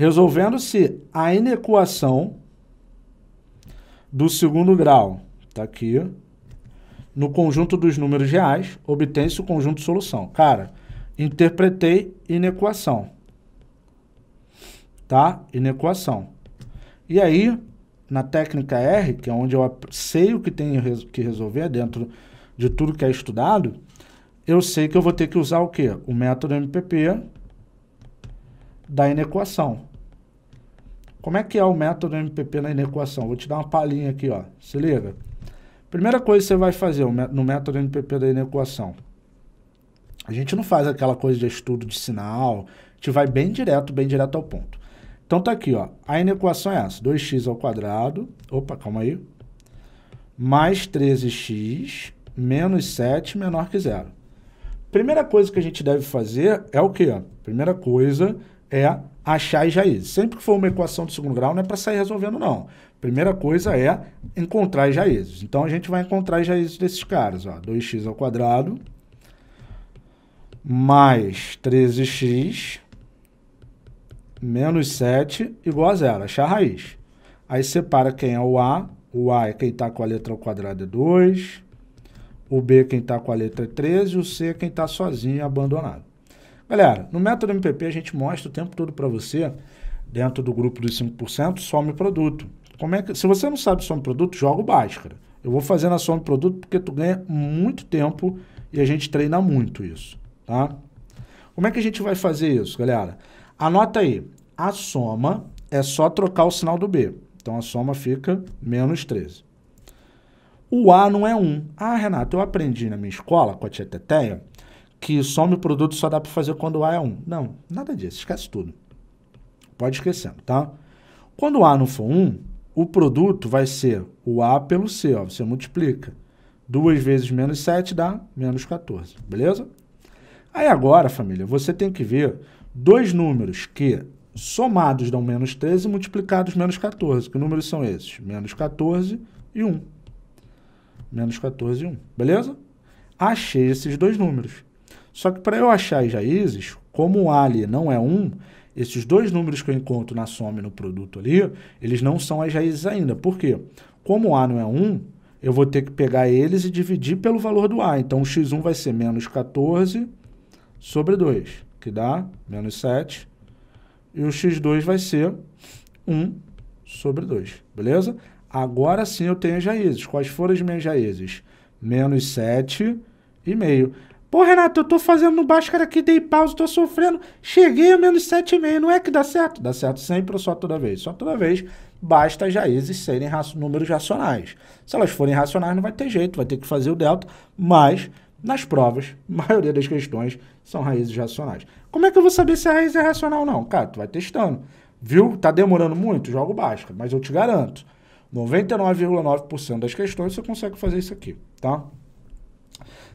resolvendo-se a inequação do segundo grau, tá aqui, no conjunto dos números reais, obtém-se o conjunto de solução. Cara, interpretei inequação, tá? Inequação. E aí, na técnica R, que é onde eu sei o que tenho que resolver dentro de tudo que é estudado, eu sei que eu vou ter que usar o quê? O método MPP da inequação. Como é que é o método MPP na inequação? Vou te dar uma palhinha aqui, ó. Se liga. Primeira coisa que você vai fazer no método MPP da inequação. A gente não faz aquela coisa de estudo de sinal, a gente vai bem direto, bem direto ao ponto. Então tá aqui, ó. A inequação é essa: 2x ao quadrado, opa, calma aí, mais 13x menos 7 menor que zero. Primeira coisa que a gente deve fazer é o quê? Primeira coisa é achar as raízes. Sempre que for uma equação de segundo grau, não é para sair resolvendo, não. Primeira coisa é encontrar as raízes. Então, a gente vai encontrar as raízes desses caras. Ó. 2x ao quadrado mais 13x menos 7 igual a zero. Achar a raiz. Aí separa quem é o A. O A é quem está com a letra ao quadrado é 2. O B é quem está com a letra é 13. o C é quem está sozinho abandonado. Galera, no método MPP a gente mostra o tempo todo para você, dentro do grupo dos 5%, some produto. Como é que, se você não sabe some produto, joga o Bhaskara. Eu vou fazer a some produto porque tu ganha muito tempo e a gente treina muito isso, tá? Como é que a gente vai fazer isso, galera? Anota aí, a soma é só trocar o sinal do B. Então a soma fica menos 13. O A não é 1. Ah, Renato, eu aprendi na minha escola com a tia Teteia que some o produto só dá para fazer quando o A é 1. Não, nada disso, esquece tudo. Pode esquecendo, tá? Quando o A não for 1, o produto vai ser o A pelo C, ó, você multiplica. 2 vezes menos 7 dá menos 14, beleza? Aí agora, família, você tem que ver dois números que somados dão menos 13 multiplicados menos 14. Que números são esses? Menos 14 e 1. Menos 14 e 1, beleza? Achei esses dois números. Só que para eu achar as raízes, como o ali não é 1, esses dois números que eu encontro na soma e no produto ali, eles não são as raízes ainda. Por quê? Como o A não é 1, eu vou ter que pegar eles e dividir pelo valor do A. Então, o x1 vai ser menos 14 sobre 2, que dá menos 7. E o x2 vai ser 1 sobre 2, beleza? Agora sim eu tenho as raízes. Quais foram as minhas raízes? Menos 7 e meio. Pô, Renato, eu tô fazendo no Bhaskara aqui, dei pausa, tô sofrendo. Cheguei a menos 7,5. Não é que dá certo? Dá certo sempre ou só toda vez? Só toda vez. Basta as raízes serem números racionais. Se elas forem racionais, não vai ter jeito, vai ter que fazer o delta. Mas, nas provas, a maioria das questões são raízes racionais. Como é que eu vou saber se a raiz é racional ou não? Cara, tu vai testando. Viu? Tá demorando muito? Joga o Bhaskara. Mas eu te garanto, 99,9% das questões você consegue fazer isso aqui, tá?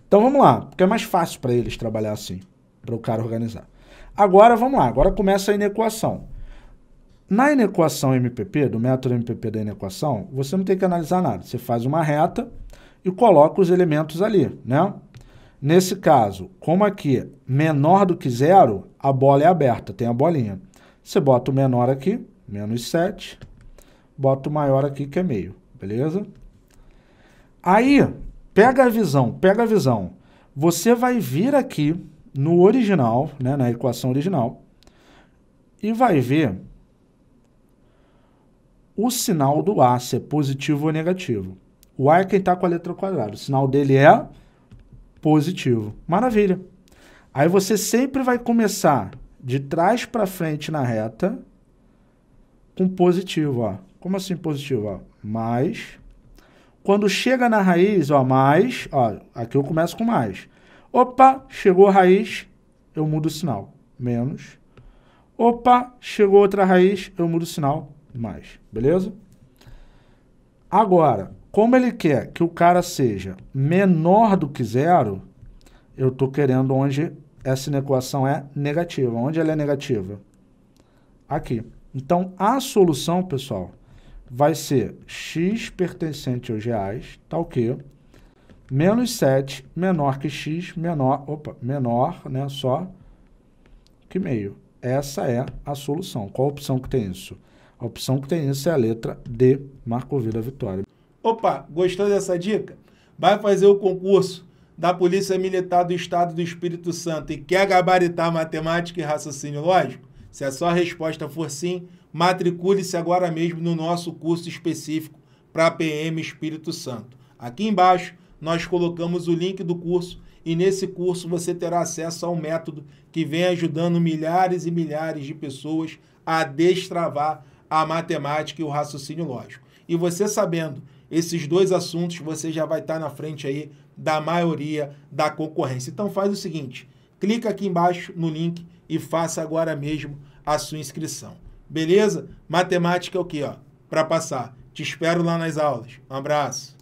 Então vamos lá, porque é mais fácil para eles trabalhar assim, para o cara organizar. Agora vamos lá, agora começa a inequação. Na inequação MPP, do método MPP da inequação, você não tem que analisar nada. Você faz uma reta e coloca os elementos ali, né? Nesse caso, como aqui é menor do que zero, a bola é aberta, tem a bolinha. Você bota o menor aqui, menos 7, bota o maior aqui, que é meio, beleza? Aí, Pega a visão, pega a visão. Você vai vir aqui no original, né, na equação original, e vai ver o sinal do A, se é positivo ou negativo. O A é quem está com a letra quadrada. O sinal dele é positivo. Maravilha. Aí você sempre vai começar de trás para frente na reta com positivo, ó. Como assim positivo, ó? Mais quando chega na raiz, ó, mais, ó, aqui eu começo com mais. Opa, chegou a raiz, eu mudo o sinal, menos. Opa, chegou outra raiz, eu mudo o sinal, mais, beleza? Agora, como ele quer que o cara seja menor do que zero, eu estou querendo onde essa inequação é negativa. Onde ela é negativa? Aqui. Então, a solução, pessoal, vai ser x pertencente aos reais, tal tá que, menos 7 menor que x menor, opa, menor, né, só que meio. Essa é a solução. Qual a opção que tem isso? A opção que tem isso é a letra D, Marco Vila Vitória. Opa, gostou dessa dica? Vai fazer o concurso da Polícia Militar do Estado do Espírito Santo e quer gabaritar matemática e raciocínio lógico? Se a sua resposta for sim, matricule-se agora mesmo no nosso curso específico para PM Espírito Santo. Aqui embaixo nós colocamos o link do curso e nesse curso você terá acesso ao método que vem ajudando milhares e milhares de pessoas a destravar a matemática e o raciocínio lógico. E você sabendo esses dois assuntos, você já vai estar na frente aí da maioria da concorrência. Então faz o seguinte, clica aqui embaixo no link e faça agora mesmo a sua inscrição. Beleza? Matemática é o que, ó? Para passar. Te espero lá nas aulas. Um abraço.